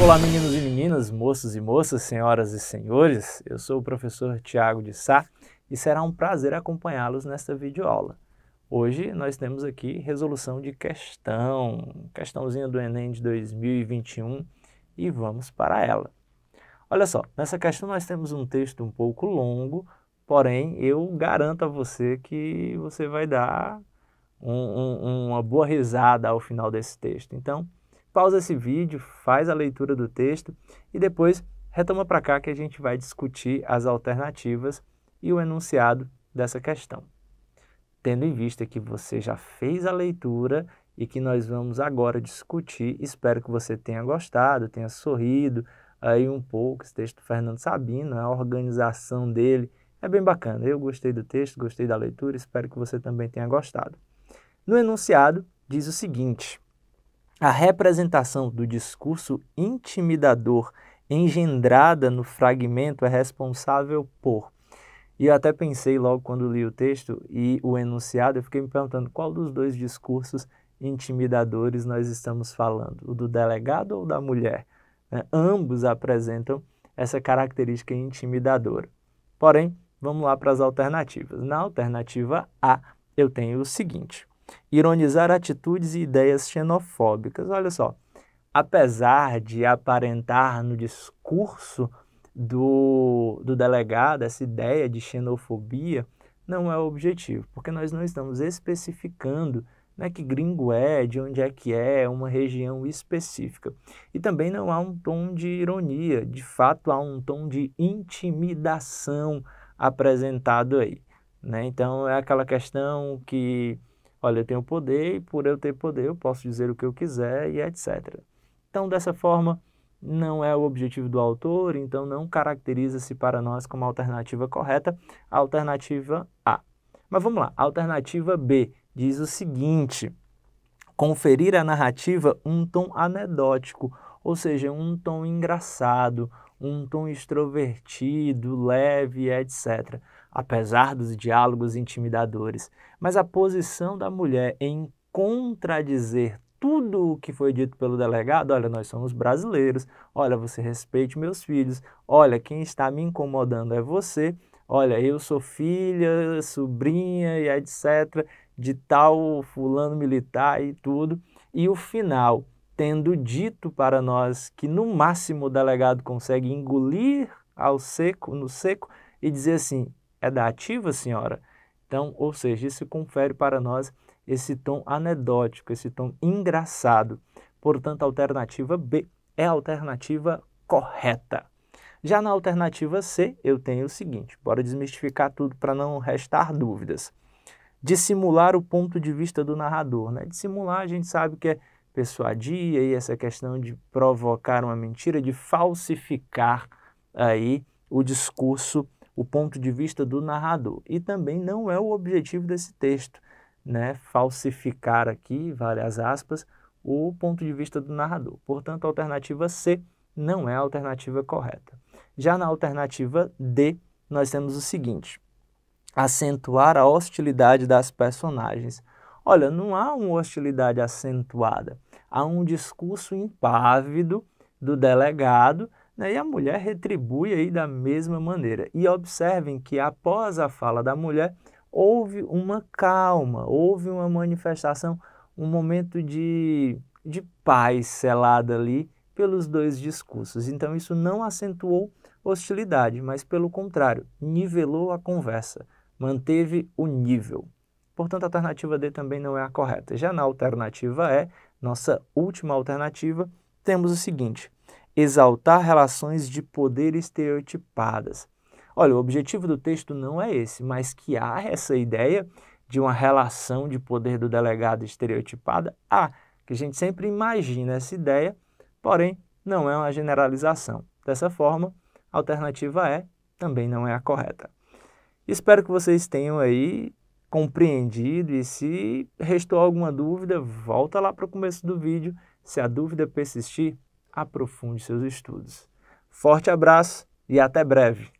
Olá, meninos e meninas, moços e moças, senhoras e senhores. Eu sou o professor Tiago de Sá e será um prazer acompanhá-los nesta videoaula. Hoje nós temos aqui resolução de questão, questãozinha do Enem de 2021 e vamos para ela. Olha só, nessa questão nós temos um texto um pouco longo, porém eu garanto a você que você vai dar um, um, uma boa risada ao final desse texto. Então, pausa esse vídeo, faz a leitura do texto e depois retoma para cá que a gente vai discutir as alternativas e o enunciado dessa questão. Tendo em vista que você já fez a leitura e que nós vamos agora discutir, espero que você tenha gostado, tenha sorrido aí um pouco. Esse texto do Fernando Sabino, a organização dele é bem bacana. Eu gostei do texto, gostei da leitura, espero que você também tenha gostado. No enunciado diz o seguinte: a representação do discurso intimidador engendrada no fragmento é responsável por. E eu até pensei logo quando li o texto e o enunciado, eu fiquei me perguntando qual dos dois discursos intimidadores nós estamos falando, o do delegado ou da mulher? Né? Ambos apresentam essa característica intimidadora. Porém, vamos lá para as alternativas. Na alternativa A, eu tenho o seguinte: ironizar atitudes e ideias xenofóbicas. Olha só, apesar de aparentar no discurso do, do delegado essa ideia de xenofobia, não é o objetivo, porque nós não estamos especificando né, que gringo é, de onde é que é, uma região específica. E também não há um tom de ironia, de fato há um tom de intimidação apresentado aí. Né? Então é aquela questão que olha, eu tenho poder e por eu ter poder eu posso dizer o que eu quiser e etc. Então, dessa forma, não é o objetivo do autor, então não caracteriza-se para nós como alternativa correta, a alternativa A. Mas vamos lá, alternativa B diz o seguinte: conferir à narrativa um tom anedótico, ou seja, um tom engraçado, um tom extrovertido, leve, etc., apesar dos diálogos intimidadores. Mas a posição da mulher em contradizer tudo o que foi dito pelo delegado, olha, nós somos brasileiros, olha, você respeite meus filhos, olha, quem está me incomodando é você, olha, eu sou filha, sobrinha e etc., de tal fulano militar e tudo. E o final, tendo dito para nós que no máximo o delegado consegue engolir ao seco, no seco, e dizer assim: é da ativa, senhora? Então, ou seja, isso confere para nós esse tom anedótico, esse tom engraçado. Portanto, a alternativa B é a alternativa correta. Já na alternativa C, eu tenho o seguinte: bora desmistificar tudo para não restar dúvidas. Dissimular o ponto de vista do narrador. Né? Dissimular, a gente sabe que é persuadir e essa questão de provocar uma mentira, de falsificar aí o discurso, o ponto de vista do narrador. E também não é o objetivo desse texto, né? Falsificar aqui, várias aspas, o ponto de vista do narrador. Portanto, a alternativa C não é a alternativa correta. Já na alternativa D, nós temos o seguinte: acentuar a hostilidade das personagens. Olha, não há uma hostilidade acentuada, há um discurso impávido do delegado né, e a mulher retribui aí da mesma maneira. E observem que após a fala da mulher, houve uma calma, houve uma manifestação, um momento de, de paz selada ali pelos dois discursos. Então, isso não acentuou hostilidade, mas pelo contrário, nivelou a conversa, manteve o nível. Portanto, a alternativa D também não é a correta. Já na alternativa E, nossa última alternativa, temos o seguinte: exaltar relações de poder estereotipadas. Olha, o objetivo do texto não é esse, mas que há essa ideia de uma relação de poder do delegado estereotipada, há, ah, que a gente sempre imagina essa ideia, porém não é uma generalização. Dessa forma, a alternativa E também não é a correta. Espero que vocês tenham aí compreendido e se restou alguma dúvida, volta lá para o começo do vídeo. Se a dúvida persistir, aprofunde seus estudos. Forte abraço e até breve!